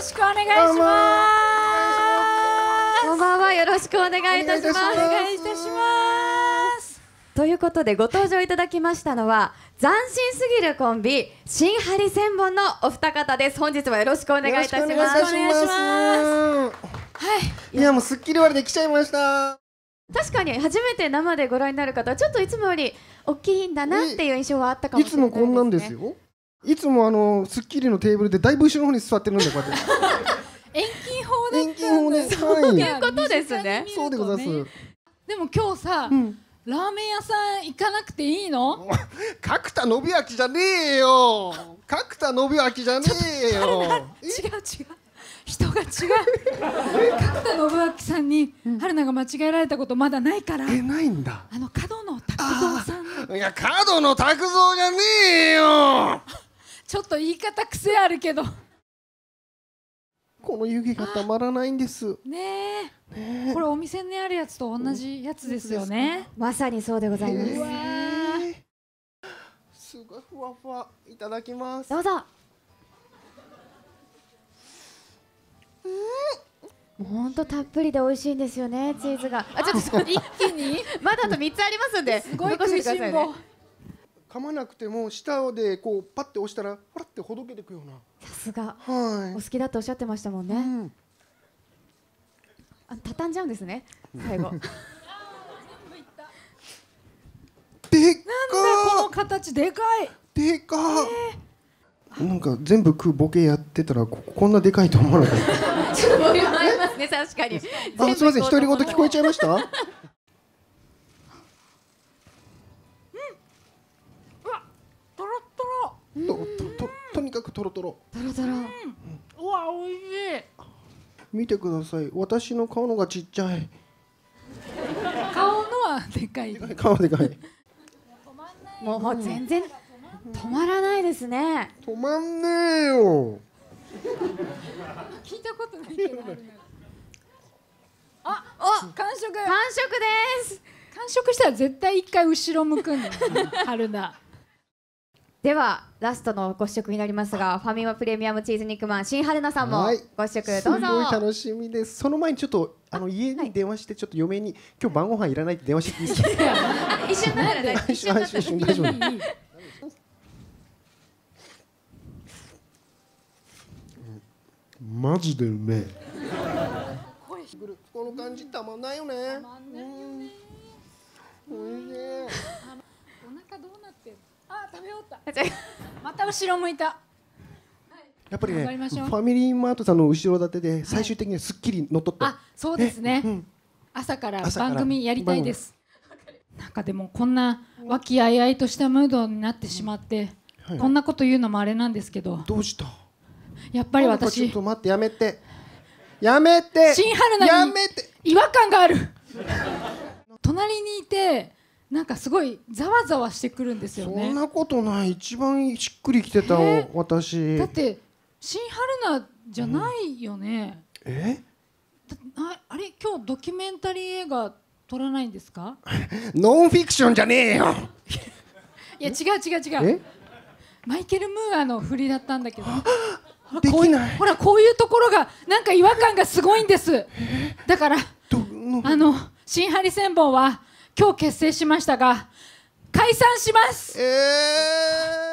ろしくお願いしますこんばんはよろしくお願いいたしますお願いいたしますということでご登場いただきましたのは斬新すぎるコンビ新ハリ千本のお二方です本日はよろしくお願いいたしますよろしくお願いしますはいいやもうすっきり終わりで来ちゃいました確かに初めて生でご覧になる方はちょっといつもより大きいんだなっていう印象はあったかもしれないです、ね、いつもこんなんですよいつもあの『スッキリ』のテーブルでだいぶ後ろの方に座ってるんでこうやって遠近法で遠近法ねそういうことですねそうでございます、でも今日さ、うん、ラーメン屋さん行かなくていいの角田信明じゃねえよ角田信明じゃねえよ 違う違う人が違う角田信明さんに春菜が間違えられたことまだないからえないんだあの角野拓造さんいや角野拓造じゃねえよちょっと言い方癖あるけどこの湯気がたまらないんですねえこれお店にあるやつと同じやつですよねまさにそうでございますすごいふわふわいただきますどうぞうん本当たっぷりで美味しいんですよねチーズがあちょっと一気に まだあと三つありますんですごい食いしん坊噛まなくても舌でこうパッて押したらほらってほどけていくようなさすが、はい、お好きだとおっしゃってましたもんね、うん、あ畳んじゃうんですね最後 でっかこの形でかいでっか、えー、なんか全部食うボケやってたらここんなでかいと思わなかった ちょっと思いますね確かにあすみません独り言聞こえちゃいましたくとろとろとろとろうわおいしい見てください私の顔のがちっちゃい顔のはでかい顔はでかいもう もう全然止まらないですね止まんねえよ聞いたことないけどあ、お、完食完食です完食したら絶対一回後ろ向くんだ春菜ではラストのご試食になりますがファミマプレミアムチーズ肉まん新春菜さんもご試食どうぞすごい楽しみですその前にちょっとあの家に電話してちょっと嫁に、はい、今日晩ご飯いらないって電話していいですか 一瞬だからね一瞬だから大丈夫マジでうめえこの感じたまんないよねたまんねまた後ろ向いた。やっぱりね、ファミリーマートさんの後ろ盾で最終的にはすっきり乗っ取って、はい、あそうですね、うん、朝から番組やりたいですなんかでもこんな和気あいあいとしたムードになってしまって、はい、こんなこと言うのもあれなんですけどどうしたやっぱり私ちょっと待ってやめてやめて新春なに違和感がある隣にいてなんかすごいざわざわしてくるんですよねそんなことない一番しっくりきてた私だって新春菜じゃないよね、うん、えああれ今日ドキュメンタリー映画撮らないんですかノンフィクションじゃねえよ いや違う違う違うマイケル・ムーアの振りだったんだけどできないほらこういうところがなんか違和感がすごいんですだからあの「新ハリ千本」は今日結成しましたが解散します、えー